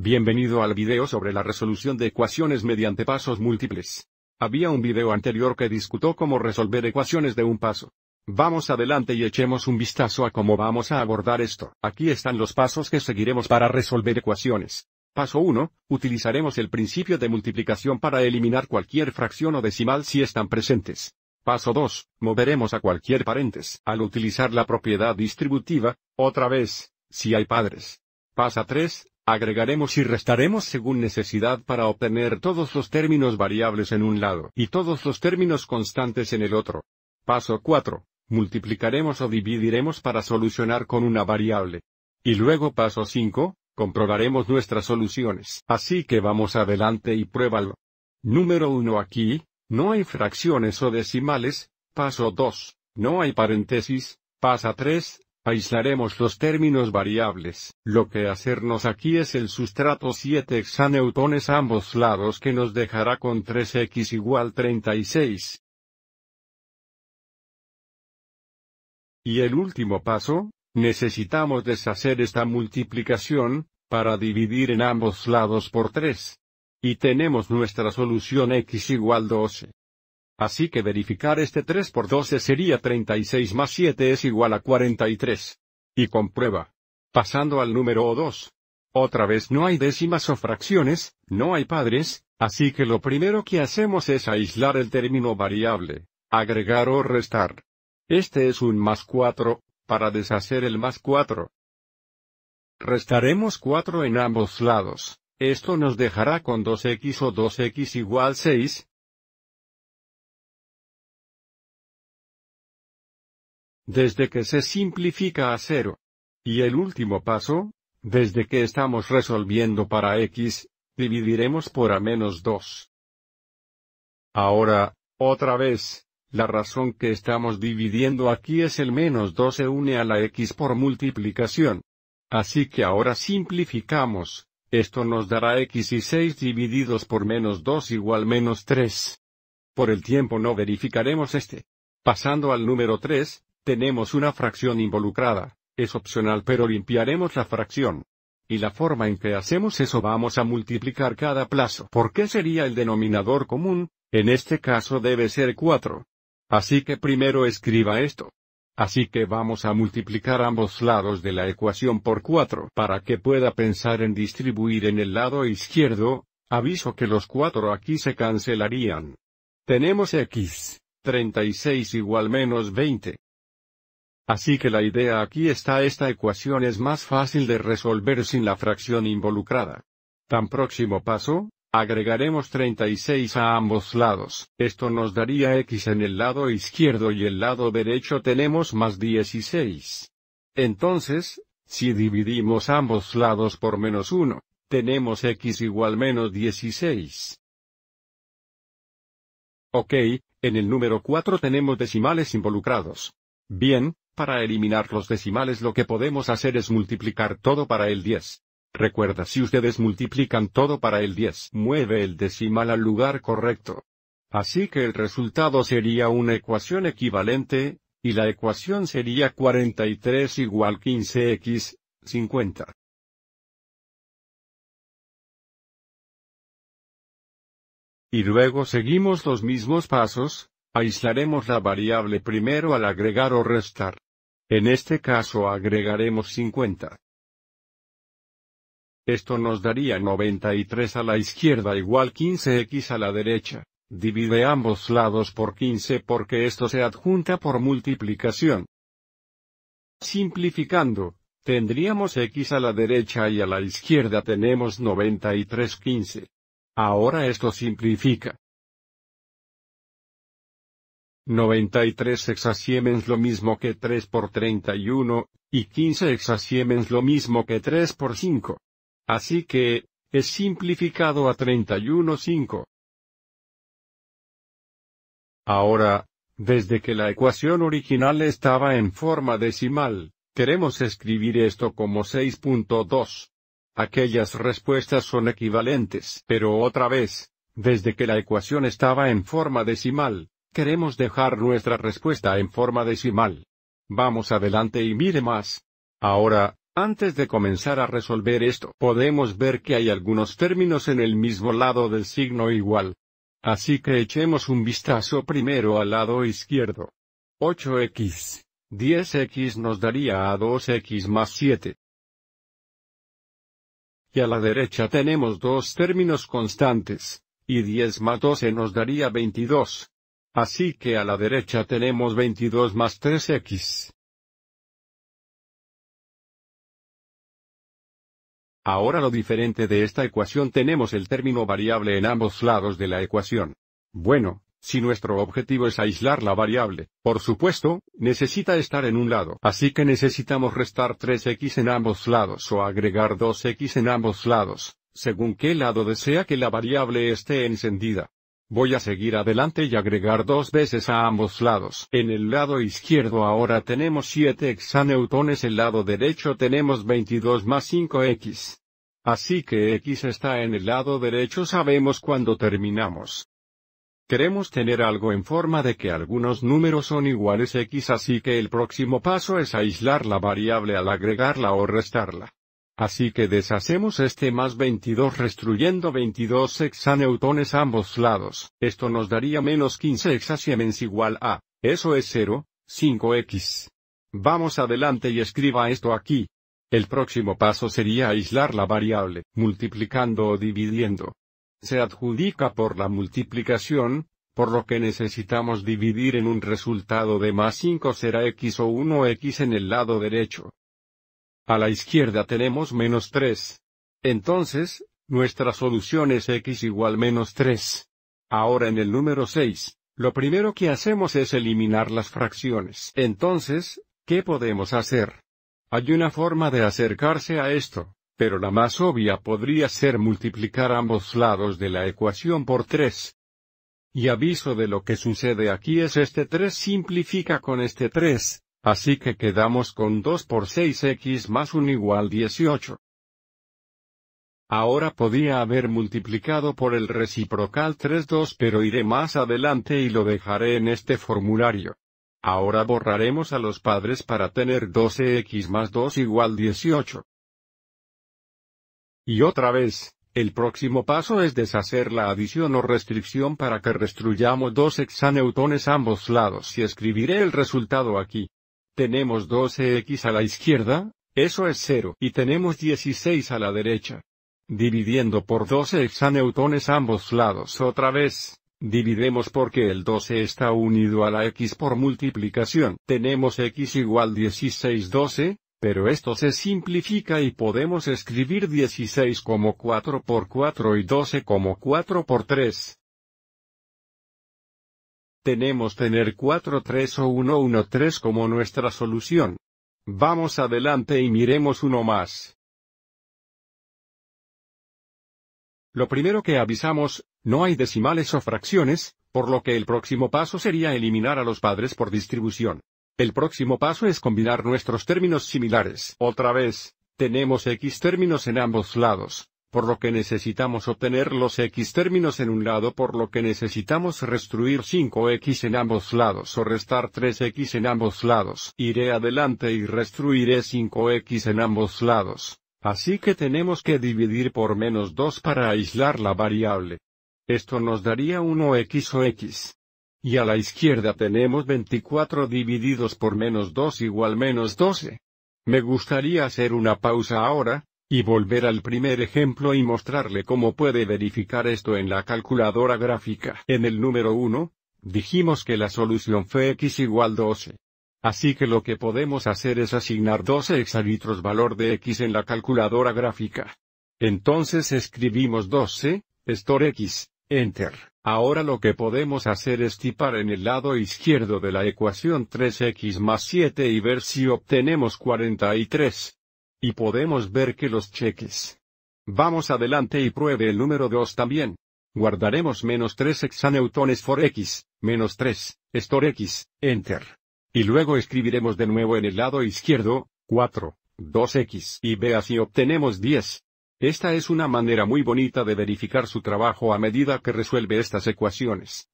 Bienvenido al video sobre la resolución de ecuaciones mediante pasos múltiples. Había un video anterior que discutó cómo resolver ecuaciones de un paso. Vamos adelante y echemos un vistazo a cómo vamos a abordar esto. Aquí están los pasos que seguiremos para resolver ecuaciones. Paso 1. Utilizaremos el principio de multiplicación para eliminar cualquier fracción o decimal si están presentes. Paso 2. Moveremos a cualquier paréntesis al utilizar la propiedad distributiva, otra vez, si hay padres. Paso 3 Agregaremos y restaremos según necesidad para obtener todos los términos variables en un lado y todos los términos constantes en el otro. Paso 4. Multiplicaremos o dividiremos para solucionar con una variable. Y luego paso 5. Comprobaremos nuestras soluciones. Así que vamos adelante y pruébalo. Número 1 aquí, no hay fracciones o decimales. Paso 2. No hay paréntesis. Pasa 3. Aislaremos los términos variables, lo que hacernos aquí es el sustrato 7 hexaneutones ambos lados que nos dejará con 3x igual 36. Y el último paso, necesitamos deshacer esta multiplicación, para dividir en ambos lados por 3. Y tenemos nuestra solución x igual 12. Así que verificar este 3 por 12 sería 36 más 7 es igual a 43. Y comprueba. Pasando al número 2. Otra vez no hay décimas o fracciones, no hay padres, así que lo primero que hacemos es aislar el término variable, agregar o restar. Este es un más 4, para deshacer el más 4. Restaremos 4 en ambos lados. Esto nos dejará con 2x o 2x igual 6, desde que se simplifica a cero. Y el último paso, desde que estamos resolviendo para x, dividiremos por a menos 2. Ahora, otra vez, la razón que estamos dividiendo aquí es el menos 2 se une a la x por multiplicación. Así que ahora simplificamos, esto nos dará x y 6 divididos por menos 2 igual menos 3. Por el tiempo no verificaremos este. Pasando al número 3, tenemos una fracción involucrada, es opcional pero limpiaremos la fracción. Y la forma en que hacemos eso vamos a multiplicar cada plazo. ¿Por qué sería el denominador común? En este caso debe ser 4. Así que primero escriba esto. Así que vamos a multiplicar ambos lados de la ecuación por 4 para que pueda pensar en distribuir en el lado izquierdo, aviso que los 4 aquí se cancelarían. Tenemos x, 36 igual menos 20. Así que la idea aquí está esta ecuación es más fácil de resolver sin la fracción involucrada. Tan próximo paso, agregaremos 36 a ambos lados, esto nos daría x en el lado izquierdo y el lado derecho tenemos más 16. Entonces, si dividimos ambos lados por menos 1, tenemos x igual menos 16. Ok, en el número 4 tenemos decimales involucrados. Bien, para eliminar los decimales lo que podemos hacer es multiplicar todo para el 10. Recuerda si ustedes multiplican todo para el 10, mueve el decimal al lugar correcto. Así que el resultado sería una ecuación equivalente, y la ecuación sería 43 igual 15x, 50. Y luego seguimos los mismos pasos, aislaremos la variable primero al agregar o restar. En este caso agregaremos 50. Esto nos daría 93 a la izquierda igual 15x a la derecha. Divide ambos lados por 15 porque esto se adjunta por multiplicación. Simplificando, tendríamos x a la derecha y a la izquierda tenemos 93 15. Ahora esto simplifica. 93 hexasiemens lo mismo que 3 por 31, y 15 hexasiemens lo mismo que 3 por 5. Así que, es simplificado a 31,5. Ahora, desde que la ecuación original estaba en forma decimal, queremos escribir esto como 6.2. Aquellas respuestas son equivalentes, pero otra vez, desde que la ecuación estaba en forma decimal, queremos dejar nuestra respuesta en forma decimal. Vamos adelante y mire más. Ahora, antes de comenzar a resolver esto, podemos ver que hay algunos términos en el mismo lado del signo igual. Así que echemos un vistazo primero al lado izquierdo. 8x, 10x nos daría a 2x más 7. Y a la derecha tenemos dos términos constantes, y 10 más 12 nos daría 22. Así que a la derecha tenemos 22 más 3x. Ahora lo diferente de esta ecuación tenemos el término variable en ambos lados de la ecuación. Bueno, si nuestro objetivo es aislar la variable, por supuesto, necesita estar en un lado. Así que necesitamos restar 3x en ambos lados o agregar 2x en ambos lados, según qué lado desea que la variable esté encendida. Voy a seguir adelante y agregar dos veces a ambos lados. En el lado izquierdo ahora tenemos 7 hexaneutones, el lado derecho tenemos 22 más 5x. Así que x está en el lado derecho sabemos cuando terminamos. Queremos tener algo en forma de que algunos números son iguales x así que el próximo paso es aislar la variable al agregarla o restarla. Así que deshacemos este más 22 restruyendo 22 hexaneutones ambos lados. Esto nos daría menos 15 hexasiemens igual a, eso es 0, 5x. Vamos adelante y escriba esto aquí. El próximo paso sería aislar la variable, multiplicando o dividiendo. Se adjudica por la multiplicación, por lo que necesitamos dividir en un resultado de más 5 será x o 1x en el lado derecho. A la izquierda tenemos menos 3. Entonces, nuestra solución es x igual menos 3. Ahora en el número 6, lo primero que hacemos es eliminar las fracciones. Entonces, ¿qué podemos hacer? Hay una forma de acercarse a esto, pero la más obvia podría ser multiplicar ambos lados de la ecuación por 3. Y aviso de lo que sucede aquí es este 3 simplifica con este 3, Así que quedamos con 2 por 6x más 1 igual 18. Ahora podía haber multiplicado por el reciprocal 3-2 pero iré más adelante y lo dejaré en este formulario. Ahora borraremos a los padres para tener 12x más 2 igual 18. Y otra vez, el próximo paso es deshacer la adición o restricción para que restruyamos dos hexaneutones ambos lados y escribiré el resultado aquí. Tenemos 12x a la izquierda, eso es 0, y tenemos 16 a la derecha. Dividiendo por 12 hexaneutones ambos lados otra vez, dividemos porque el 12 está unido a la x por multiplicación. Tenemos x igual 16 12, pero esto se simplifica y podemos escribir 16 como 4 por 4 y 12 como 4 por 3 tenemos tener 4-3 o 1-1-3 como nuestra solución. Vamos adelante y miremos uno más. Lo primero que avisamos, no hay decimales o fracciones, por lo que el próximo paso sería eliminar a los padres por distribución. El próximo paso es combinar nuestros términos similares. Otra vez, tenemos x términos en ambos lados, por lo que necesitamos obtener los x términos en un lado por lo que necesitamos restruir 5x en ambos lados o restar 3x en ambos lados. Iré adelante y restruiré 5x en ambos lados. Así que tenemos que dividir por menos 2 para aislar la variable. Esto nos daría 1x o x. Y a la izquierda tenemos 24 divididos por menos 2 igual menos 12. Me gustaría hacer una pausa ahora, y volver al primer ejemplo y mostrarle cómo puede verificar esto en la calculadora gráfica. En el número 1, dijimos que la solución fue x igual 12. Así que lo que podemos hacer es asignar 12 hexalitros valor de x en la calculadora gráfica. Entonces escribimos 12, store x, enter. Ahora lo que podemos hacer es tipar en el lado izquierdo de la ecuación 3x más 7 y ver si obtenemos 43. Y podemos ver que los cheques. Vamos adelante y pruebe el número 2 también. Guardaremos menos 3 hexaneutones for x, menos 3, store x, enter. Y luego escribiremos de nuevo en el lado izquierdo, 4, 2x y vea si obtenemos 10. Esta es una manera muy bonita de verificar su trabajo a medida que resuelve estas ecuaciones.